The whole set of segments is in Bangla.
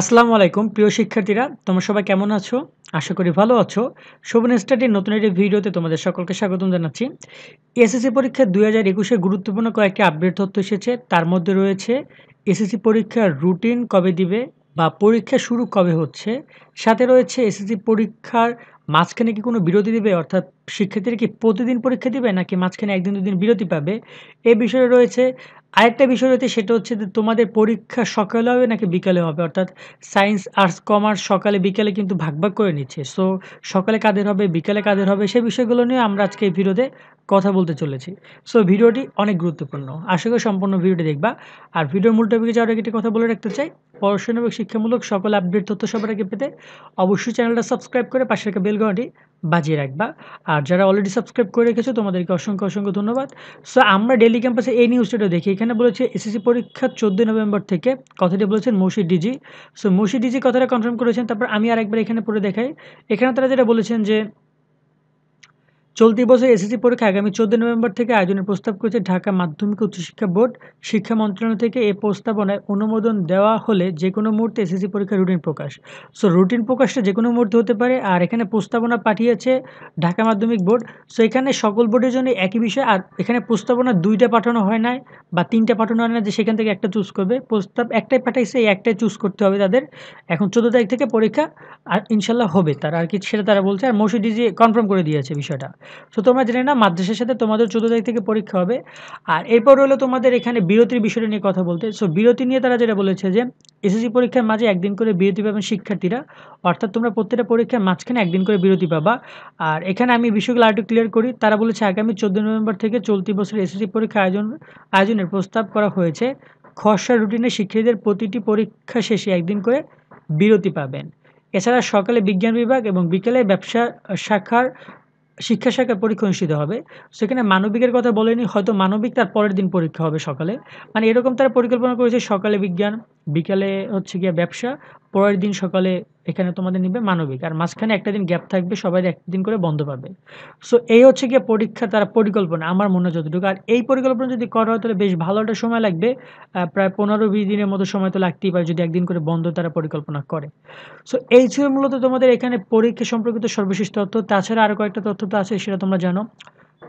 আসসালামু আলাইকুম প্রিয় শিক্ষার্থীরা তোমরা সবাই কেমন আছো আশা করি ভালো আছো শোভন স্টাডির নতুন একটি ভিডিওতে তোমাদের সকলকে স্বাগতম জানাচ্ছি এসএসসি পরীক্ষা দুই হাজার একুশে গুরুত্বপূর্ণ কয়েকটি আপডেট তথ্য এসেছে তার মধ্যে রয়েছে এসএসসি পরীক্ষার রুটিন কবে দিবে বা পরীক্ষা শুরু কবে হচ্ছে সাথে রয়েছে এসএসসি পরীক্ষার মাঝখানে কি কোনো বিরতি দেবে অর্থাৎ শিক্ষার্থীরা কি প্রতিদিন পরীক্ষা দিবে নাকি মাঝখানে একদিন দুদিন বিরতি পাবে এ বিষয়ে রয়েছে আরেকটা বিষয় রয়েছে সেটা হচ্ছে যে তোমাদের পরীক্ষা সকালে হবে নাকি বিকালে হবে অর্থাৎ সায়েন্স আর্টস কমার্স সকালে বিকালে কিন্তু ভাগ ভাগ করে নিচ্ছে সো সকালে কাদের হবে বিকালে কাদের হবে সেই বিষয়গুলো নিয়ে আমরা আজকে এই ভিডিওতে কথা বলতে চলেছি সো ভিডিওটি অনেক গুরুত্বপূর্ণ আশা করি সম্পূর্ণ ভিডিওটি দেখবা আর ভিডিওর মূল টপিকে যাওয়ার আগে একটি কথা বলে রাখতে চাই পড়াশোনা এবং শিক্ষামূলক সকল আপডেট তথ্য সবার আগে পেতে অবশ্যই চ্যানেলটা সাবস্ক্রাইব করে পাশে রাখা বেলঘনটি বাজিয়ে রাখবা আর যারা অলরেডি সাবস্ক্রাইব করে রেখেছো তোমাদেরকে অসংখ্য অসংখ্য ধন্যবাদ সো আমরা ডেলি ক্যাম্পাসে এই নিউজটা দেখি এখানে বলেছে এসএসসি পরীক্ষা চোদ্দোই নভেম্বর থেকে কথাটি বলেছেন Mausi DG so Mausi DG কথাটা কনফার্ম করেছেন তারপর আমি আরেকবার এখানে পড়ে দেখাই এখানে তারা যেটা বলেছেন যে চলতি বছর এসএসসি পরীক্ষা আগামী চোদ্দ নভেম্বর থেকে আয়োজনের প্রস্তাব করেছে ঢাকা মাধ্যমিক উচ্চশিক্ষা বোর্ড শিক্ষা মন্ত্রণালয় থেকে এ প্রস্তাবনায় অনুমোদন দেওয়া হলে যে কোনো মুহূর্তে এসএসসি পরীক্ষার রুটিন প্রকাশ সো রুটিন প্রকাশটা যে কোনো মুহূর্তে হতে পারে আর এখানে প্রস্তাবনা পাঠিয়েছে ঢাকা মাধ্যমিক বোর্ড সো এখানে সকল বোর্ডের জন্য একই বিষয় আর এখানে প্রস্তাবনা দুইটা পাঠানো হয় না বা তিনটা পাঠানো হয় না যে সেখান থেকে একটা চুজ করবে প্রস্তাব একটাই পাঠাইছে এই একটাই চুজ করতে হবে তাদের এখন চোদ্দো তারিখ থেকে পরীক্ষা আর ইনশাল্লাহ হবে তারা আর কি সেটা তারা বলছে আর মসজিদি যে কনফার্ম করে দিয়েছে বিষয়টা সো তোমরা জেনে না মাদ্রাসার সাথে তোমাদের চোদ্দো তারিখ থেকে পরীক্ষা হবে আর এরপর হলো তোমাদের এখানে বিরতির বিষয়টা নিয়ে কথা বলতে সো বিরতি নিয়ে তারা যেটা বলেছে যে এসএসসি পরীক্ষার মাঝে একদিন করে বিরতি পাবেন শিক্ষার্থীরা অর্থাৎ তোমরা প্রত্যেকটা পরীক্ষার মাঝখানে একদিন করে বিরতি পাবা আর এখানে আমি বিষয়গুলো আরেকটু ক্লিয়ার করি তারা বলেছে আগামী চোদ্দো নভেম্বর থেকে চলতি বছর এসএসসি পরীক্ষা আয়োজন আয়োজনের প্রস্তাব করা হয়েছে খসড়া রুটিনে শিক্ষার্থীদের প্রতিটি পরীক্ষা শেষে একদিন করে বিরতি পাবেন এছাড়া সকালে বিজ্ঞান বিভাগ এবং বিকেলে ব্যবসা শাখার শিক্ষা শাখার পরীক্ষা অনুষ্ঠিত হবে সেখানে মানবিকের কথা বলেনি হয়তো মানবিক তার পরের দিন পরীক্ষা হবে সকালে মানে এরকম তারা পরিকল্পনা করেছে সকালে বিজ্ঞান বিকালে হচ্ছে গিয়ে ব্যবসা পরের দিন সকালে এখানে তোমাদের নিবে মানবিক আর মাঝখানে একটা দিন গ্যাপ থাকবে সবাই একটা দিন করে বন্ধ পাবে সো এই হচ্ছে গিয়ে পরীক্ষা তারা পরিকল্পনা আমার মনে যতটুকু আর এই পরিকল্পনা যদি করা হয় তাহলে বেশ ভালো একটা সময় লাগবে প্রায় পনেরো বিশ দিনের মতো সময় তো লাগতেই পারে যদি একদিন করে বন্ধ তারা পরিকল্পনা করে সো এই ছিল মূলত তোমাদের এখানে পরীক্ষা সম্পর্কিত সর্বশেষ তথ্য তাছাড়া আরও কয়েকটা তথ্য তো আছে সেটা তোমরা জানো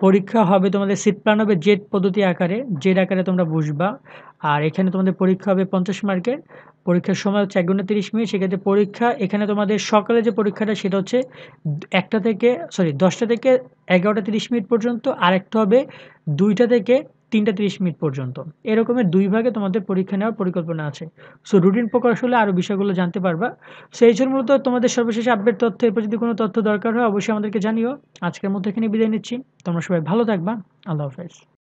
পরীক্ষা হবে তোমাদের সিট প্ল্যান হবে জেড পদ্ধতি আকারে জেড আকারে তোমরা বুঝবা আর এখানে তোমাদের পরীক্ষা হবে পঞ্চাশ মার্কের পরীক্ষার সময় হচ্ছে এক ঘন্টা তিরিশ মিনিট সেক্ষেত্রে পরীক্ষা এখানে তোমাদের সকালে যে পরীক্ষাটা সেটা হচ্ছে একটা থেকে সরি দশটা থেকে এগারোটা তিরিশ মিনিট পর্যন্ত আর একটা হবে দুইটা থেকে তিনটা তিরিশ মিনিট পর্যন্ত এরকমের দুই ভাগে তোমাদের পরীক্ষা নেওয়ার পরিকল্পনা আছে সো রুটিন প্রকাশ হলে আরও বিষয়গুলো জানতে পারবা সো এই জন্য মূলত তোমাদের সর্বশেষ আপডেট তথ্য এরপর যদি কোনো তথ্য দরকার হয় অবশ্যই আমাদেরকে জানিও আজকের মধ্যে এখানে বিদায় নিচ্ছি তোমরা সবাই ভালো থাকবা আল্লাহ হাফেজ